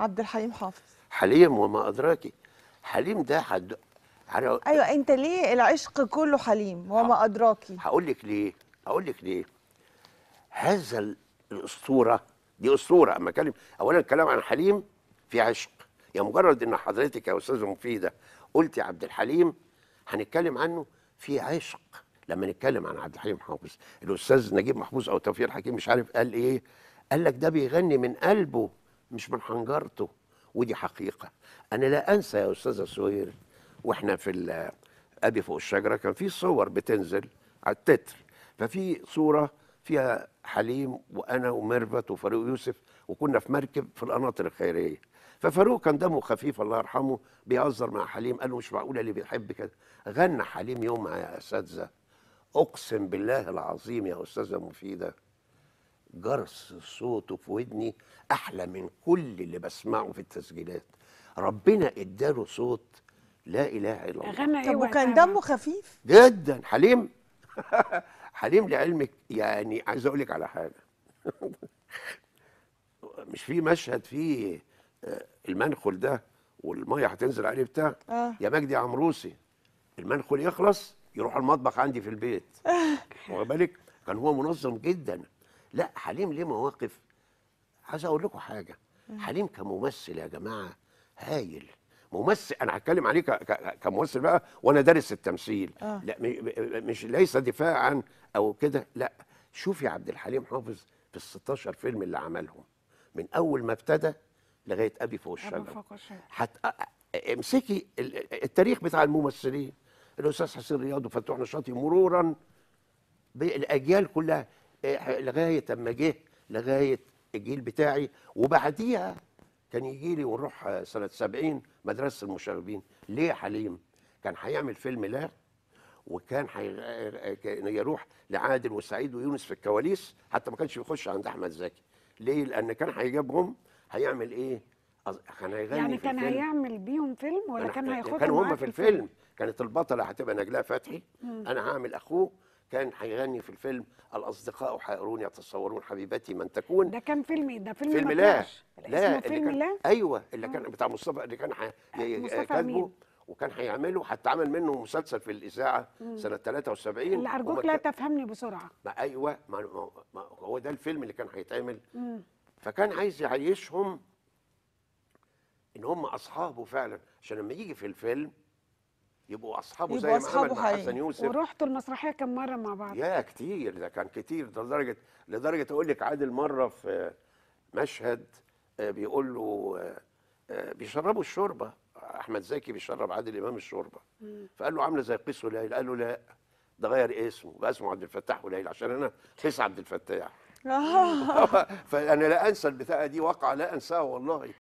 عبد الحليم حافظ حليم وما أدراك حليم ده حد أيوة أنت ليه العشق كله حليم وما أدراك هقول لك ليه هقول لك ليه هذا الأسطورة دي أسطورة أما أتكلم أولا الكلام عن حليم في عشق يا يعني مجرد إن حضرتك يا أستاذ مفيدة قلت عبد الحليم هنتكلم عنه في عشق لما نتكلم عن عبد الحليم حافظ الاستاذ نجيب محفوظ او توفيق حكيم مش عارف قال ايه قال لك ده بيغني من قلبه مش من حنجرته ودي حقيقه انا لا انسى يا استاذه سهير واحنا في ابي فوق الشجره كان في صور بتنزل على التتر ففي صوره فيها حليم وانا وميرفت وفاروق يوسف وكنا في مركب في القناطر الخيريه ففاروق كان دمه خفيف الله يرحمه بيهزر مع حليم قال له مش معقوله اللي بيحب كده غنى حليم يومها يا اساتذه اقسم بالله العظيم يا استاذه مفيده جرس صوته في ودني احلى من كل اللي بسمعه في التسجيلات ربنا اداله صوت لا اله الا الله إيه طب وكان دمه خفيف جدا حليم حليم لعلمك يعني عايز اقول لك على حاجه مش في مشهد فيه آه، المنخل ده والميه هتنزل عليه بتاع آه. يا مجدي عمروسي المنخل يخلص يروح المطبخ عندي في البيت واخد بالك كان هو منظم جدا لا حليم ليه مواقف عايز اقول لكم حاجه حليم كممثل يا جماعه هايل ممثل انا هتكلم عليه كممثل بقى وانا دارس التمثيل آه. لا مش ليس دفاعا او كده لا شوف يا عبد الحليم حافظ في ال 16 فيلم اللي عملهم من اول ما ابتدى لغايه ابي فوق الشجره حت... امسكي التاريخ بتاع الممثلين الاستاذ حسين رياض وفتوح نشاطي مرورا بالاجيال كلها إيه، لغايه اما جه لغايه الجيل بتاعي وبعديها كان يجي لي ونروح سنه 70 مدرسه المشاغبين ليه حليم؟ كان هيعمل فيلم لا وكان حي... يروح لعادل وسعيد ويونس في الكواليس حتى ما كانش بيخش عند احمد زكي ليه؟ لان كان هيجيبهم هيعمل ايه؟ كان هيغني يعني كان الفيلم. هيعمل بيهم فيلم ولا كان هياخدهم كانوا هم في الفيلم كانت البطله هتبقى نجلاء فتحي مم. انا هعمل اخوه كان هيغني في الفيلم الاصدقاء حائرون يتصورون حبيبتي من تكون ده كان فيلم إيه؟ ده فيلم فيلم لا لا فيلم كان لا ايوه اللي كان آه. بتاع مصطفى اللي كان آه، كاتبه وكان هيعمله حتى عمل منه مسلسل في الاذاعه سنه 73 اللي ارجوك لا تفهمني بسرعه ما ايوه ما, ما هو ده الفيلم اللي كان هيتعمل فكان عايز يعيشهم ان هم اصحابه فعلا عشان لما يجي في الفيلم يبقوا اصحابه يبقوا زي أصحابه محمد حسن يوسف ورحتوا المسرحيه كم مره مع بعض يا كتير ده كان كتير لدرجه لدرجه اقول لك عادل مره في مشهد آه، بيقول له آه، آه، بيشربوا الشوربه احمد زكي بيشرب عادل امام الشوربه فقال له عامله زي قيس وليل قال له لا ده غير اسمه بقى اسمه عبد الفتاح وليل عشان انا قيس عبد الفتاح فانا لا انسى البتاعه دي واقعه لا انساها والله